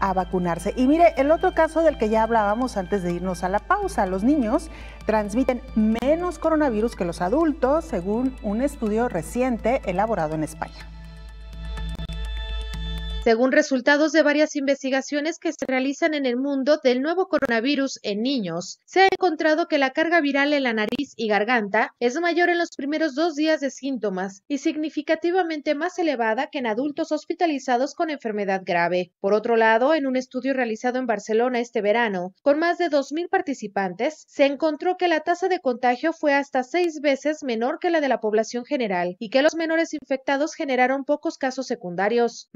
a vacunarse. Y mire, el otro caso del que ya hablábamos antes de irnos a la pausa, los niños transmiten menos coronavirus que los adultos, según un estudio reciente elaborado en España. Según resultados de varias investigaciones que se realizan en el mundo del nuevo coronavirus en niños, se ha encontrado que la carga viral en la nariz y garganta es mayor en los primeros dos días de síntomas y significativamente más elevada que en adultos hospitalizados con enfermedad grave. Por otro lado, en un estudio realizado en Barcelona este verano, con más de 2.000 participantes, se encontró que la tasa de contagio fue hasta seis veces menor que la de la población general y que los menores infectados generaron pocos casos secundarios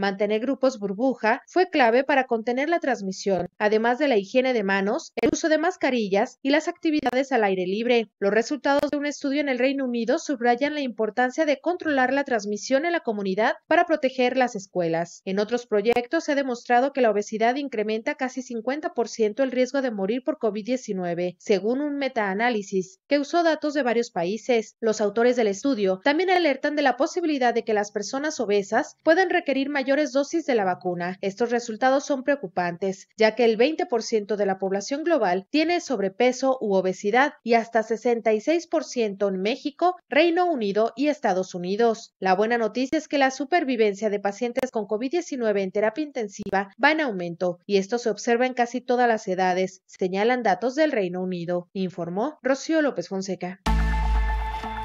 burbuja fue clave para contener la transmisión, además de la higiene de manos, el uso de mascarillas y las actividades al aire libre. Los resultados de un estudio en el Reino Unido subrayan la importancia de controlar la transmisión en la comunidad para proteger las escuelas. En otros proyectos se ha demostrado que la obesidad incrementa casi 50% el riesgo de morir por COVID-19, según un metaanálisis que usó datos de varios países. Los autores del estudio también alertan de la posibilidad de que las personas obesas puedan requerir mayores dosis de la vacuna. Estos resultados son preocupantes, ya que el 20% de la población global tiene sobrepeso u obesidad y hasta 66% en México, Reino Unido y Estados Unidos. La buena noticia es que la supervivencia de pacientes con COVID-19 en terapia intensiva va en aumento y esto se observa en casi todas las edades, señalan datos del Reino Unido, informó Rocío López Fonseca.